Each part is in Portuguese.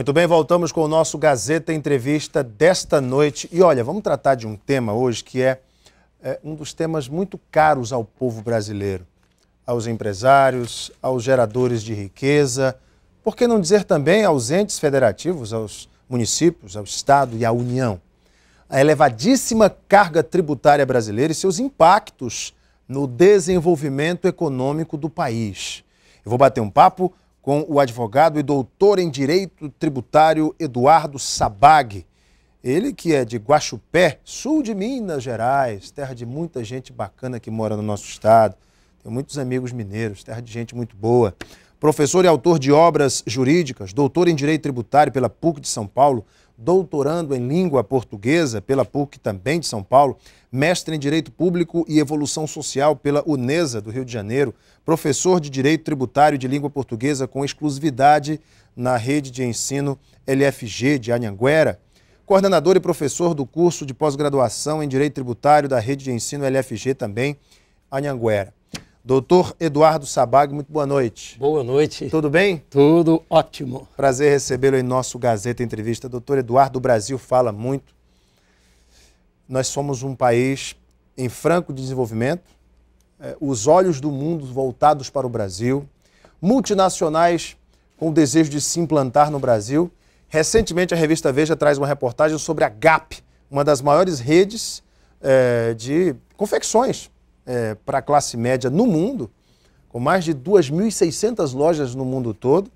Muito bem, voltamos com o nosso Gazeta Entrevista desta noite. E olha, vamos tratar de um tema hoje que é, é um dos temas muito caros ao povo brasileiro, aos empresários, aos geradores de riqueza, por que não dizer também aos entes federativos, aos municípios, ao Estado e à União? A elevadíssima carga tributária brasileira e seus impactos no desenvolvimento econômico do país. Eu vou bater um papo com o advogado e doutor em direito tributário Eduardo Sabag. Ele que é de Guaxupé, sul de Minas Gerais, terra de muita gente bacana que mora no nosso estado. Tem muitos amigos mineiros, terra de gente muito boa. Professor e autor de obras jurídicas, doutor em direito tributário pela PUC de São Paulo, doutorando em língua portuguesa pela PUC também de São Paulo, mestre em Direito Público e Evolução Social pela UNESA do Rio de Janeiro, professor de Direito Tributário de Língua Portuguesa com exclusividade na rede de ensino LFG de Anhanguera, coordenador e professor do curso de pós-graduação em Direito Tributário da rede de ensino LFG também Anhanguera. Doutor Eduardo Sabag, muito boa noite. Boa noite. Tudo bem? Tudo ótimo. Prazer recebê-lo em nosso Gazeta Entrevista. Doutor Eduardo, o Brasil fala muito. Nós somos um país em franco desenvolvimento, eh, os olhos do mundo voltados para o Brasil, multinacionais com o desejo de se implantar no Brasil. Recentemente, a revista Veja traz uma reportagem sobre a GAP, uma das maiores redes eh, de confecções é, para a classe média no mundo, com mais de 2.600 lojas no mundo todo,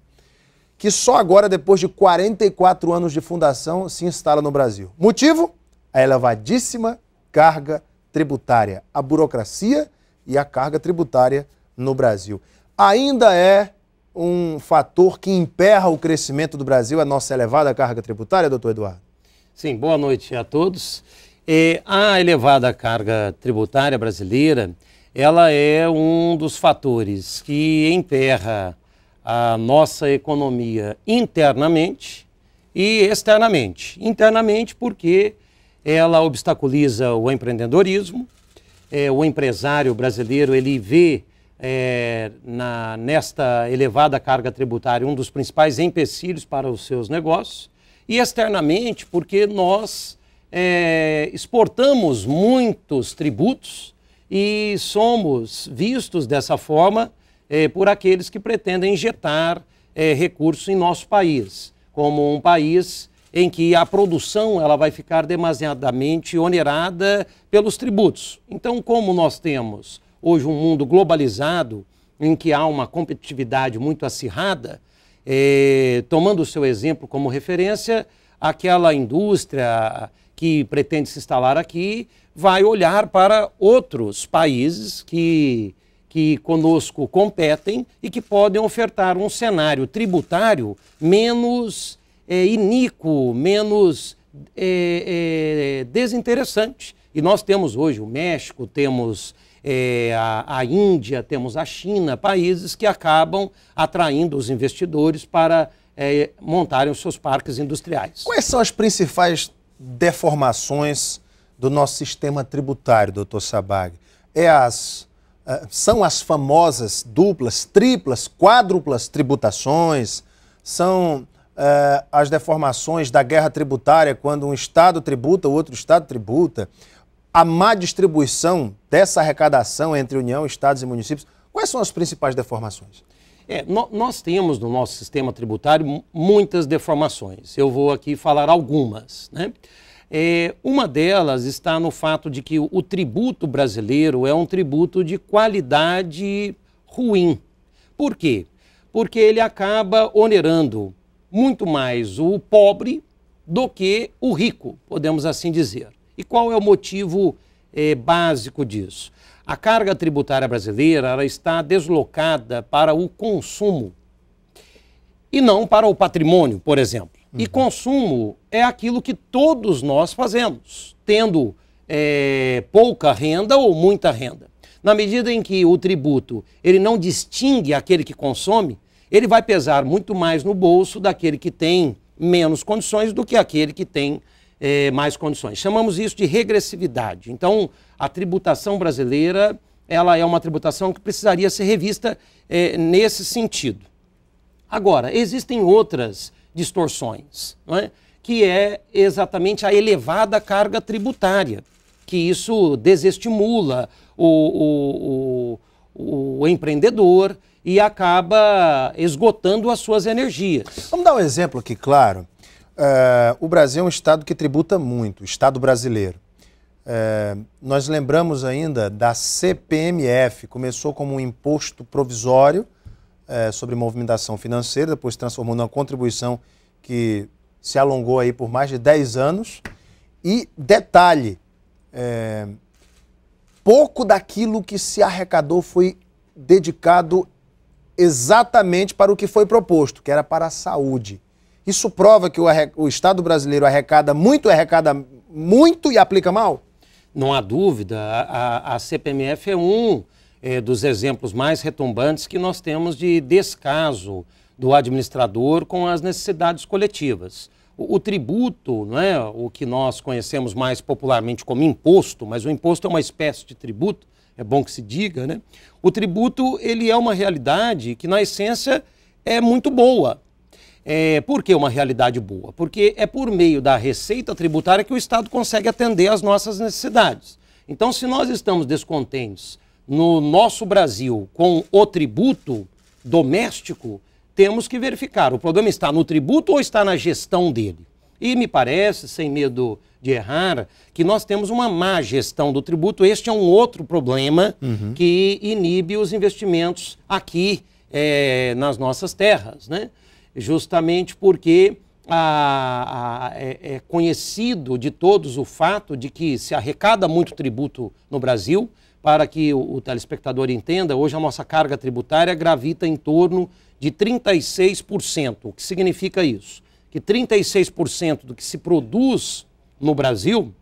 que só agora, depois de 44 anos de fundação, se instala no Brasil. Motivo? A elevadíssima carga tributária, a burocracia e a carga tributária no Brasil. Ainda é um fator que emperra o crescimento do Brasil, a nossa elevada carga tributária, doutor Eduardo? Sim, boa noite a todos. E a elevada carga tributária brasileira, ela é um dos fatores que emperra a nossa economia internamente e externamente. Internamente porque ela obstaculiza o empreendedorismo, é, o empresário brasileiro ele vê é, na, nesta elevada carga tributária um dos principais empecilhos para os seus negócios, e externamente porque nós é, exportamos muitos tributos e somos vistos dessa forma é, por aqueles que pretendem injetar é, recursos em nosso país, como um país em que a produção ela vai ficar demasiadamente onerada pelos tributos. Então, como nós temos hoje um mundo globalizado, em que há uma competitividade muito acirrada, é, tomando o seu exemplo como referência, aquela indústria que pretende se instalar aqui vai olhar para outros países que, que conosco competem e que podem ofertar um cenário tributário menos é, iníquo, menos é, é, desinteressante. E nós temos hoje o México, temos é, a, a, Índia, temos a China, países que acabam atraindo os investidores para é, montarem os seus parques industriais. Quais são as principais deformações do nosso sistema tributário, doutor Sabag. É as, é, são as famosas duplas, triplas, quádruplas tributações, são é, as deformações da guerra tributária, quando um Estado tributa, o outro Estado tributa, a má distribuição dessa arrecadação entre União, Estados e municípios. Quais são as principais deformações? É, no, nós temos no nosso sistema tributário muitas deformações. Eu vou aqui falar algumas. Né? É, uma delas está no fato de que o, tributo brasileiro é um tributo de qualidade ruim. Por quê? Porque ele acaba onerando muito mais o pobre do que o rico, podemos assim dizer. E qual é o motivo é, básico disso? A carga tributária brasileira está deslocada para o consumo e não para o patrimônio, por exemplo. Uhum. E consumo é aquilo que todos nós fazemos, tendo é, pouca renda ou muita renda. Na medida em que o tributo ele não distingue aquele que consome, ele vai pesar muito mais no bolso daquele que tem menos condições do que aquele que tem é, mais condições. Chamamos isso de regressividade. Então, a tributação brasileira ela é uma tributação que precisaria ser revista é, nesse sentido. Agora, existem outras distorções, é? que é exatamente a elevada carga tributária, que isso desestimula o, o, o, o empreendedor e acaba esgotando as suas energias. Vamos dar um exemplo aqui, claro. Uh, o Brasil é um Estado que tributa muito, o Estado brasileiro. Uh, nós lembramos ainda da CPMF, começou como um imposto provisório uh, sobre movimentação financeira, depois transformou numa contribuição que se alongou aí por mais de 10 anos. E detalhe, pouco daquilo que se arrecadou foi dedicado exatamente para o que foi proposto, que era para a saúde. Isso prova que o, o Estado brasileiro arrecada muito, arrecada muito e aplica mal? Não há dúvida. A, a, CPMF é um é, dos exemplos mais retumbantes que nós temos de descaso do administrador com as necessidades coletivas. O, o tributo, não é, o que nós conhecemos mais popularmente como imposto, mas o imposto é uma espécie de tributo, é bom que se diga, né? O tributo ele é uma realidade que na essência é muito boa, é, por que uma realidade boa? Porque é por meio da receita tributária que o Estado consegue atender às nossas necessidades. Então, se nós estamos descontentes no nosso Brasil com o tributo doméstico, temos que verificar: o problema está no tributo ou está na gestão dele? E me parece, sem medo de errar, que nós temos uma má gestão do tributo. Este é um outro problema uhum. que inibe os investimentos aqui é, nas nossas terras. Né? justamente porque a, a, é, é, conhecido de todos o fato de que se arrecada muito tributo no Brasil. Para que o, o telespectador entenda, hoje a nossa carga tributária gravita em torno de 36%. O que significa isso? Que 36% do que se produz no Brasil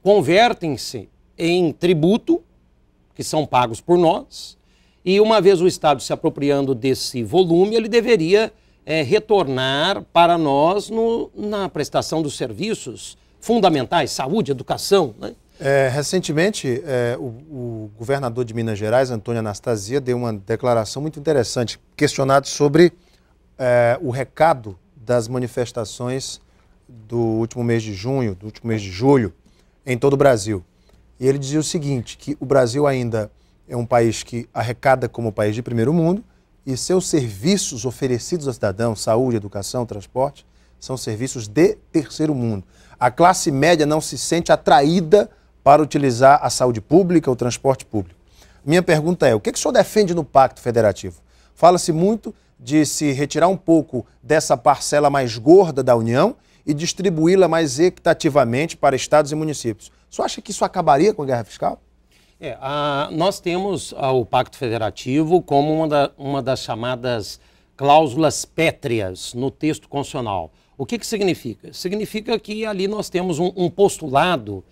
convertem-se em tributo, que são pagos por nós, e uma vez o Estado se apropriando desse volume, ele deveria é, retornar para nós no, na prestação dos serviços fundamentais, saúde, educação. Né? É, recentemente, é, o, o, governador de Minas Gerais, Antônio Anastasia, deu uma declaração muito interessante, questionado sobre é, o recado das manifestações do último mês de junho, do último mês de julho, em todo o Brasil. E ele dizia o seguinte, que o Brasil ainda é um país que arrecada como país de primeiro mundo, e seus serviços oferecidos ao cidadãos, saúde, educação, transporte, são serviços de terceiro mundo. A classe média não se sente atraída para utilizar a saúde pública, o transporte público. Minha pergunta é: o que, é que o senhor defende no Pacto Federativo? Fala-se muito de se retirar um pouco dessa parcela mais gorda da União e distribuí-la mais equitativamente para estados e municípios. O senhor acha que isso acabaria com a guerra fiscal? É, a, nós temos a, o Pacto Federativo como uma, da, uma das chamadas cláusulas pétreas no texto constitucional. O que, que significa? Significa que ali nós temos um, um postulado,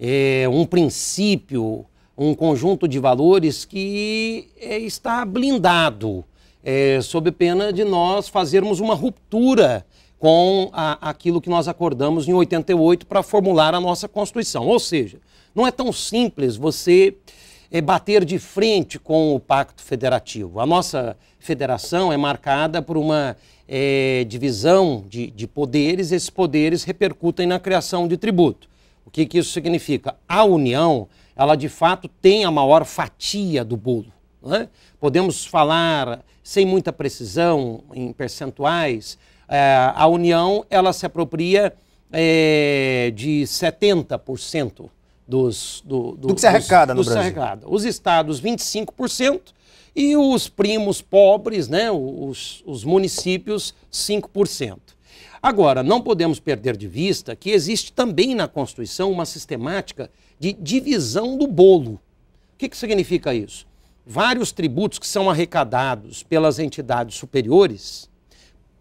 é, um princípio, um conjunto de valores que é, está blindado, é, sob pena de nós fazermos uma ruptura com a, aquilo que nós acordamos em 88 para formular a nossa Constituição. Ou seja, não é tão simples você é, bater de frente com o Pacto Federativo. A nossa federação é marcada por uma é, divisão de, de poderes, esses poderes repercutem na criação de tributo. O que, que isso significa? A União, ela de fato tem a maior fatia do bolo. É? Podemos falar sem muita precisão em percentuais, é, a União ela se apropria é, de 70% dos, do, do, do que se arrecada dos, no Brasil. Arrecada. Os estados, 25%, e os primos pobres, né, os, os municípios, 5%. Agora, não podemos perder de vista que existe também na Constituição uma sistemática de divisão do bolo. O que, que significa isso? Vários tributos que são arrecadados pelas entidades superiores,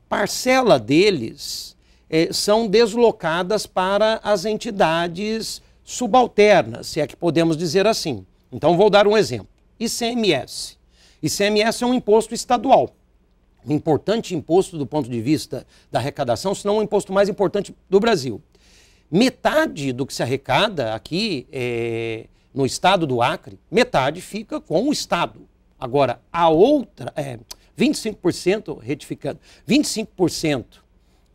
parcela deles eh, são deslocadas para as entidades subalternas, se é que podemos dizer assim. Então vou dar um exemplo. ICMS. ICMS é um imposto estadual. Um importante imposto do ponto de vista da arrecadação, se não o imposto mais importante do Brasil. Metade do que se arrecada aqui eh, no estado do Acre, metade fica com o Estado. Agora, a outra. Eh, 25%, retificando, 25%,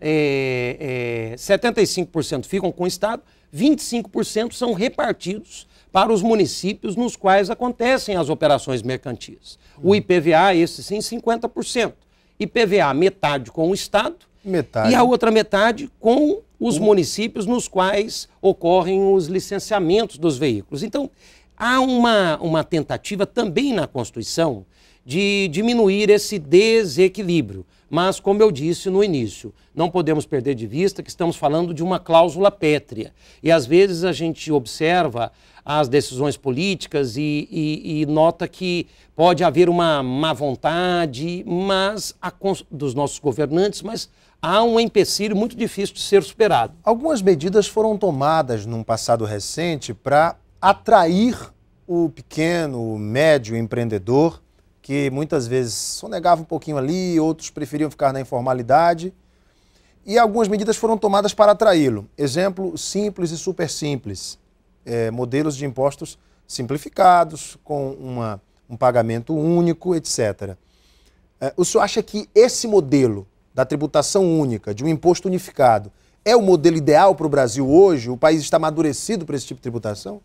é, é, 75% ficam com o Estado, 25% são repartidos para os municípios nos quais acontecem as operações mercantis. O hum. IPVA, esse sim, 50%. IPVA, metade com o Estado metade. e a outra metade com os municípios nos quais ocorrem os licenciamentos dos veículos. Então, há uma, uma tentativa também na Constituição de diminuir esse desequilíbrio. Mas, como eu disse no início, não podemos perder de vista que estamos falando de uma cláusula pétrea. E às vezes a gente observa as decisões políticas e, e, e nota que pode haver uma má vontade mas a, dos nossos governantes, mas há um empecilho muito difícil de ser superado. Algumas medidas foram tomadas num passado recente para atrair o pequeno, o médio empreendedor que muitas vezes sonegava um pouquinho ali, outros preferiam ficar na informalidade. E algumas medidas foram tomadas para atraí-lo. Exemplo simples e super simples. É, modelos de impostos simplificados, com uma, um pagamento único, etc. É, o senhor acha que esse modelo da tributação única, de um imposto unificado, é o modelo ideal para o Brasil hoje? O país está amadurecido para esse tipo de tributação?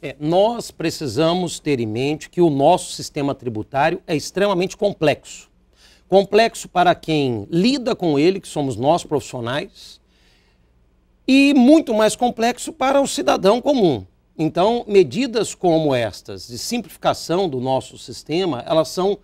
É, nós precisamos ter em mente que o nosso sistema tributário é extremamente complexo. Complexo para quem lida com ele, que somos nós profissionais, e muito mais complexo para o cidadão comum. Então, medidas como estas de simplificação do nosso sistema, elas são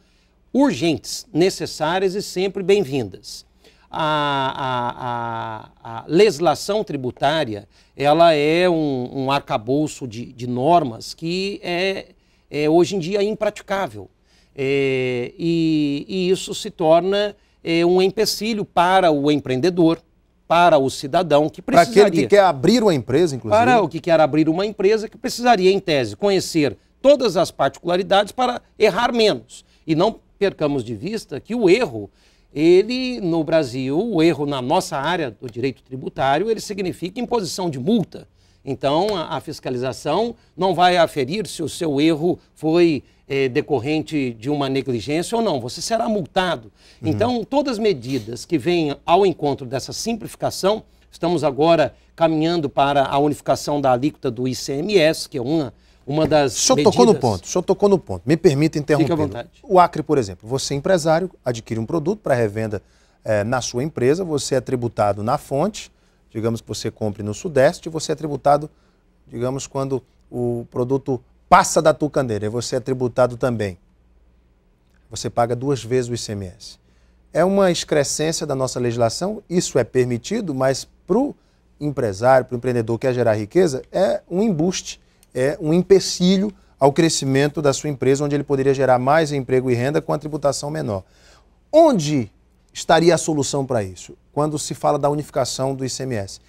urgentes, necessárias e sempre bem-vindas a, a, a, legislação tributária ela é um, um arcabouço de, de normas que é, é hoje em dia impraticável. É, e, e, isso se torna é, um empecilho para o empreendedor, para o cidadão que precisaria... Para aquele que quer abrir uma empresa, inclusive. Para o que quer abrir uma empresa que precisaria, em tese, conhecer todas as particularidades para errar menos. E não percamos de vista que o erro ele, no Brasil, o erro na nossa área do direito tributário, ele significa imposição de multa. Então, a, fiscalização não vai aferir se o seu erro foi eh, decorrente de uma negligência ou não, você será multado. Uhum. Então, todas as medidas que vêm ao encontro dessa simplificação, estamos agora caminhando para a unificação da alíquota do ICMS, que é uma uma das. O senhor medidas... tocou no ponto, o senhor tocou no ponto. Me permita interromper. Fique à vontade. O Acre, por exemplo, você, é empresário, adquire um produto para revenda é, na sua empresa, você é tributado na fonte, digamos que você compre no Sudeste, você é tributado, digamos, quando o produto passa da tucandeira, você é tributado também. Você paga duas vezes o ICMS. É uma excrescência da nossa legislação, isso é permitido, mas para o empresário, para o empreendedor que quer é gerar riqueza, é um embuste é um empecilho ao crescimento da sua empresa, onde ele poderia gerar mais emprego e renda com a tributação menor. Onde estaria a solução para isso? Quando se fala da unificação do ICMS.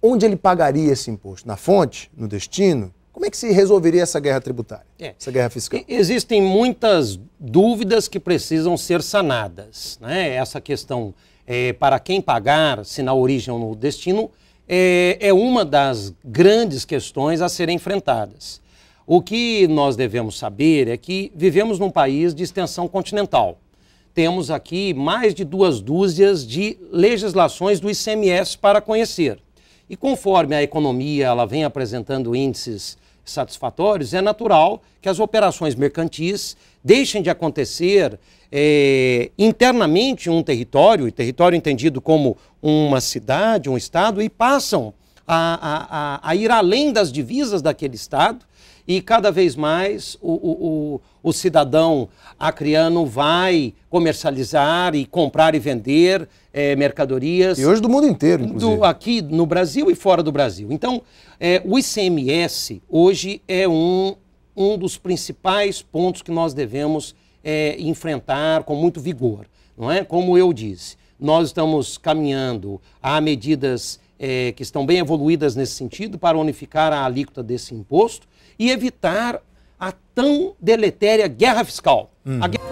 Onde ele pagaria esse imposto? Na fonte? No destino? Como é que se resolveria essa guerra tributária, é. essa guerra fiscal? Existem muitas dúvidas que precisam ser sanadas. Né? Essa questão é, para quem pagar, se na origem ou no destino, é, é uma das grandes questões a serem enfrentadas. O que nós devemos saber é que vivemos num país de extensão continental. Temos aqui mais de duas dúzias de legislações do ICMS para conhecer. E conforme a economia ela vem apresentando índices satisfatórios, é natural que as operações mercantis deixem de acontecer é, internamente um território, e território entendido como uma cidade, um estado, e passam a, a, a, a ir além das divisas daquele estado e cada vez mais o, o, o, o, cidadão acriano vai comercializar e comprar e vender é, mercadorias. E hoje do mundo inteiro, inclusive. Do, aqui no Brasil e fora do Brasil. Então, é, o ICMS hoje é um, um dos principais pontos que nós devemos é, enfrentar com muito vigor. Não é? Como eu disse, nós estamos caminhando a medidas é, que estão bem evoluídas nesse sentido para unificar a alíquota desse imposto e evitar a tão deletéria guerra fiscal. A uhum. guerra